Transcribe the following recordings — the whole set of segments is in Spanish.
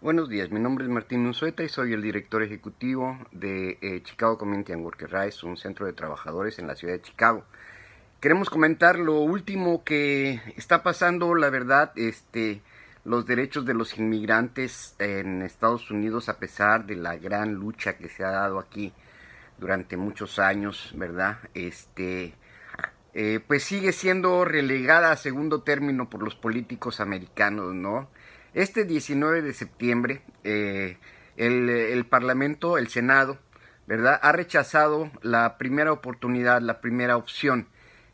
Buenos días, mi nombre es Martín Unzueta y soy el director ejecutivo de eh, Chicago Community and Worker Rights, un centro de trabajadores en la ciudad de Chicago. Queremos comentar lo último que está pasando, la verdad, este, los derechos de los inmigrantes en Estados Unidos a pesar de la gran lucha que se ha dado aquí durante muchos años, ¿verdad? Este, eh, pues sigue siendo relegada a segundo término por los políticos americanos, ¿no? Este 19 de septiembre, eh, el, Parlamento, el Senado, ¿verdad? Ha rechazado la primera oportunidad, la primera opción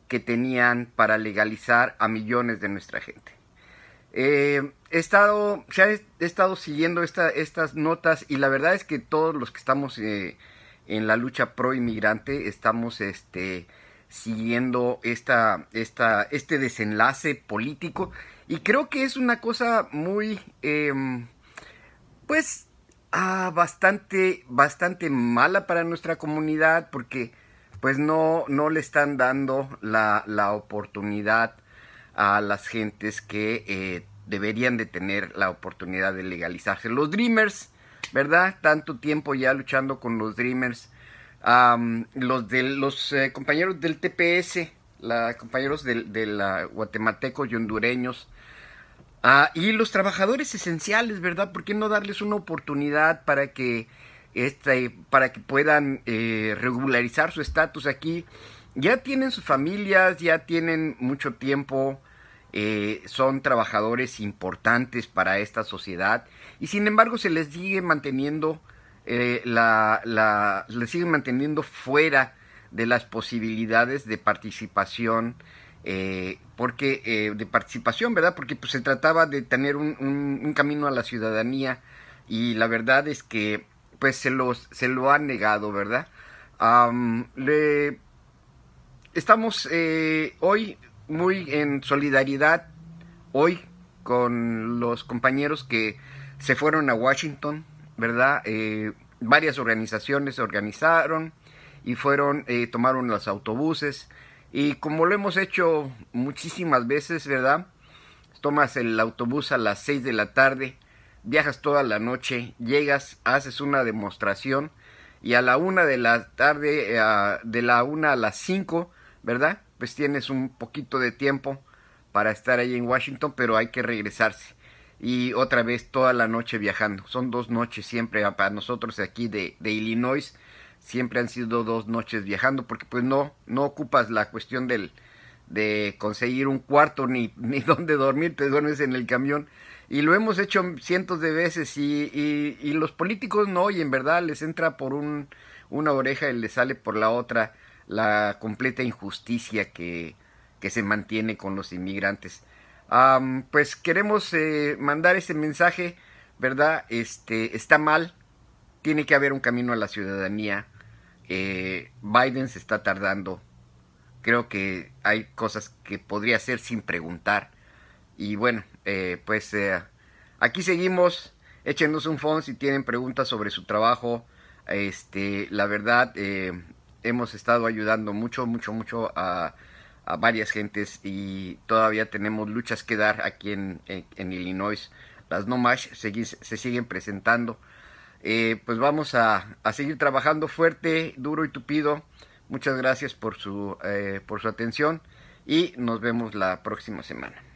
que tenían para legalizar a millones de nuestra gente. Eh, he, estado, se estado siguiendo estas notas y la verdad es que todos los que estamos eh, en la lucha pro inmigrante estamos este, siguiendo esta, este desenlace político. Y creo que es una cosa muy, em, pues, ah, bastante, bastante mala para nuestra comunidad porque pues no, no le están dando la, oportunidad a las gentes que eh, deberían de tener la oportunidad de legalizarse. Los Dreamers, ¿verdad? Tanto tiempo ya luchando con los Dreamers los de los eh, compañeros del TPS, los compañeros de la guatemaltecos y hondureños, ah, y los trabajadores esenciales, ¿verdad? ¿Por qué no darles una oportunidad para que, este, para que puedan eh, regularizar su estatus aquí? Ya tienen sus familias, ya tienen mucho tiempo. Eh, son trabajadores importantes para esta sociedad y sin embargo se les sigue manteniendo eh, la, la, le siguen manteniendo fuera de las posibilidades de participación, eh, porque eh, de participación, ¿verdad? Porque pues, se trataba de tener un, un, camino a la ciudadanía y la verdad es que pues se, los, se lo han negado, ¿verdad? le, estamos hoy muy en solidaridad, hoy con los compañeros que se fueron a Washington ¿verdad? Eh, varias organizaciones se organizaron y fueron, eh, tomaron los autobuses. Y como lo hemos hecho muchísimas veces, ¿verdad? Tomas el autobús a las 6 de la tarde, viajas toda la noche, llegas, haces una demostración y a la 1 de la tarde, eh, de la 1 a las 5, ¿verdad? Pues tienes un poquito de tiempo para estar ahí en Washington, pero hay que regresarse y otra vez toda la noche viajando. Son dos noches siempre para nosotros aquí de, Illinois. Siempre han sido dos noches viajando porque pues no, no ocupas la cuestión del, de conseguir un cuarto ni, ni dónde dormir, te duermes en el camión. Y lo hemos hecho cientos de veces y, y, los políticos no, y en verdad les entra por un, una oreja y les sale por la otra la completa injusticia que, que se mantiene con los inmigrantes pues queremos eh, mandar ese mensaje, ¿verdad? Este, está mal, tiene que haber un camino a la ciudadanía. Eh, Biden se está tardando. Creo que hay cosas que podría hacer sin preguntar. Y bueno, eh, pues aquí seguimos. Échenos un phone si tienen preguntas sobre su trabajo. Este, la verdad, hemos estado ayudando mucho, mucho, mucho a a varias gentes y todavía tenemos luchas que dar aquí en, en, Illinois. Las NOMASH se, se siguen presentando. Eh, pues vamos a, seguir trabajando fuerte, duro y tupido. Muchas gracias por su, eh, por su atención y nos vemos la próxima semana.